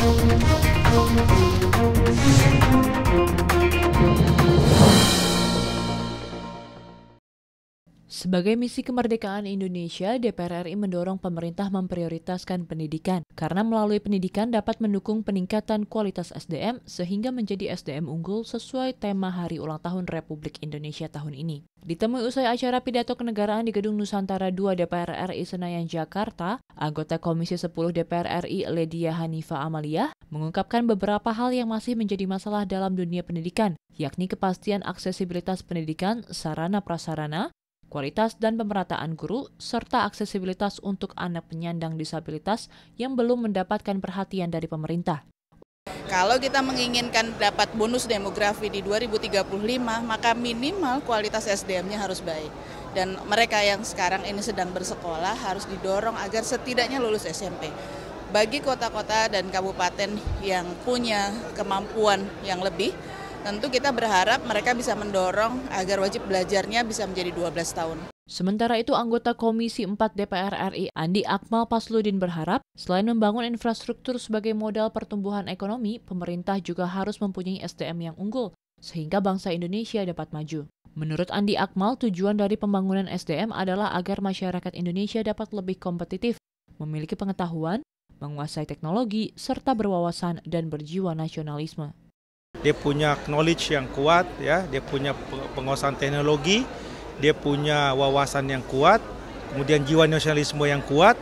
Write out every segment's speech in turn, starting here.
Thank you. Sebagai misi kemerdekaan Indonesia, DPR RI mendorong pemerintah memprioritaskan pendidikan karena melalui pendidikan dapat mendukung peningkatan kualitas SDM sehingga menjadi SDM unggul sesuai tema Hari Ulang Tahun Republik Indonesia tahun ini. Ditemui usai acara pidato kenegaraan di Gedung Nusantara II DPR RI Senayan Jakarta, anggota Komisi 10 DPR RI Ledia Hanifa Amalia mengungkapkan beberapa hal yang masih menjadi masalah dalam dunia pendidikan, yakni kepastian aksesibilitas pendidikan, sarana prasarana, kualitas dan pemerataan guru, serta aksesibilitas untuk anak penyandang disabilitas yang belum mendapatkan perhatian dari pemerintah. Kalau kita menginginkan dapat bonus demografi di 2035, maka minimal kualitas SDM-nya harus baik. Dan mereka yang sekarang ini sedang bersekolah harus didorong agar setidaknya lulus SMP. Bagi kota-kota dan kabupaten yang punya kemampuan yang lebih, Tentu kita berharap mereka bisa mendorong agar wajib belajarnya bisa menjadi 12 tahun. Sementara itu, anggota Komisi 4 DPR RI Andi Akmal Pasludin berharap, selain membangun infrastruktur sebagai modal pertumbuhan ekonomi, pemerintah juga harus mempunyai SDM yang unggul, sehingga bangsa Indonesia dapat maju. Menurut Andi Akmal, tujuan dari pembangunan SDM adalah agar masyarakat Indonesia dapat lebih kompetitif, memiliki pengetahuan, menguasai teknologi, serta berwawasan dan berjiwa nasionalisme. Dia punya knowledge yang kuat, ya, dia punya penguasaan teknologi, dia punya wawasan yang kuat, kemudian jiwa nasionalisme yang kuat,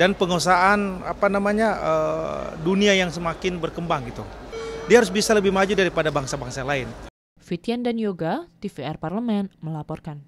dan penguasaan apa namanya uh, dunia yang semakin berkembang gitu. Dia harus bisa lebih maju daripada bangsa-bangsa lain. Fitian dan Yoga, TVR Parlemen melaporkan.